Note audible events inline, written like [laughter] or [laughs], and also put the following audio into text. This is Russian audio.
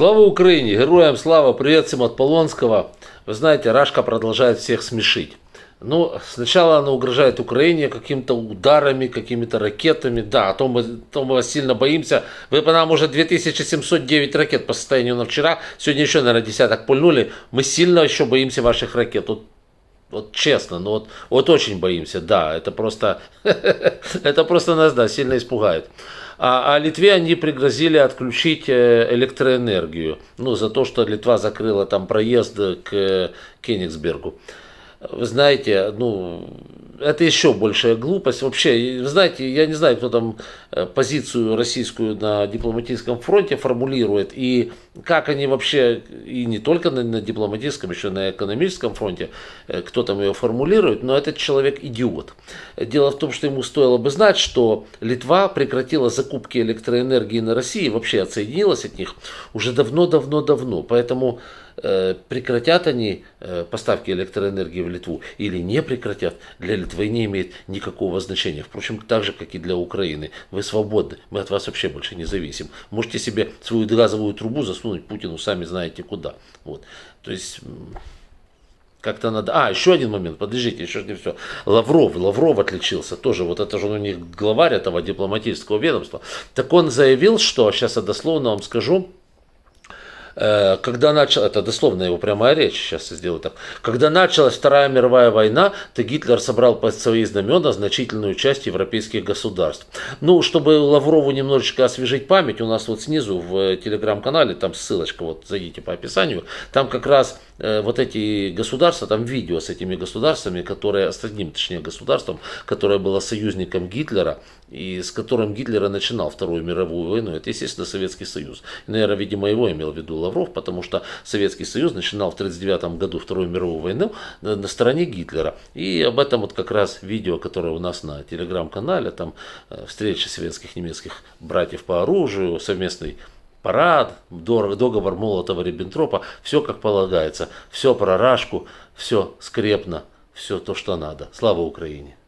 Слава Украине! Героям слава! Привет всем от Полонского! Вы знаете, Рашка продолжает всех смешить. Ну, сначала она угрожает Украине какими-то ударами, какими-то ракетами. Да, а то мы, то мы вас сильно боимся. Вы по нам уже 2709 ракет по состоянию на вчера. Сегодня еще, наверное, десяток пульнули. Мы сильно еще боимся ваших ракет. Вот вот честно, ну вот, вот очень боимся, да, это просто, [laughs] это просто нас, да, сильно испугает. А, а Литве они пригрозили отключить э, электроэнергию. Ну, за то, что Литва закрыла там проезд к э, Кенигсбергу. Вы знаете, ну, это еще большая глупость. Вообще, знаете, я не знаю, кто там э, позицию российскую на дипломатическом фронте формулирует, и как они вообще, и не только на, на дипломатическом, еще на экономическом фронте, э, кто там ее формулирует, но этот человек идиот. Дело в том, что ему стоило бы знать, что Литва прекратила закупки электроэнергии на России, вообще отсоединилась от них уже давно-давно-давно. Поэтому Э, прекратят они э, поставки электроэнергии в Литву или не прекратят, для Литвы не имеет никакого значения. Впрочем, так же, как и для Украины. Вы свободны, мы от вас вообще больше не зависим. Можете себе свою газовую трубу засунуть Путину, сами знаете куда. Вот. То есть... Как-то надо... А, еще один момент, подождите, еще не все. Лавров, Лавров отличился тоже, вот это же у них главарь этого дипломатического ведомства. Так он заявил, что, сейчас я дословно вам скажу, Э, когда начал, это дословно его прямая речь, сейчас я сделаю так, когда началась Вторая мировая война, то Гитлер собрал под свои знамена значительную часть европейских государств. Ну, чтобы Лаврову немножечко освежить память, у нас вот снизу в э, телеграм-канале, там ссылочка, вот зайдите по описанию, там как раз Э, вот эти государства, там видео с этими государствами, которые, с одним, точнее, государством, которое было союзником Гитлера, и с которым Гитлер начинал Вторую мировую войну, это, естественно, Советский Союз. наверное, видимо, его имел в виду Лавров, потому что Советский Союз начинал в 1939 году Вторую мировую войну на, на стороне Гитлера. И об этом вот как раз видео, которое у нас на телеграм-канале, там э, встреча советских немецких братьев по оружию, совместный парад, договор Молотова-Риббентропа, все как полагается, все про Рашку, все скрепно, все то, что надо. Слава Украине!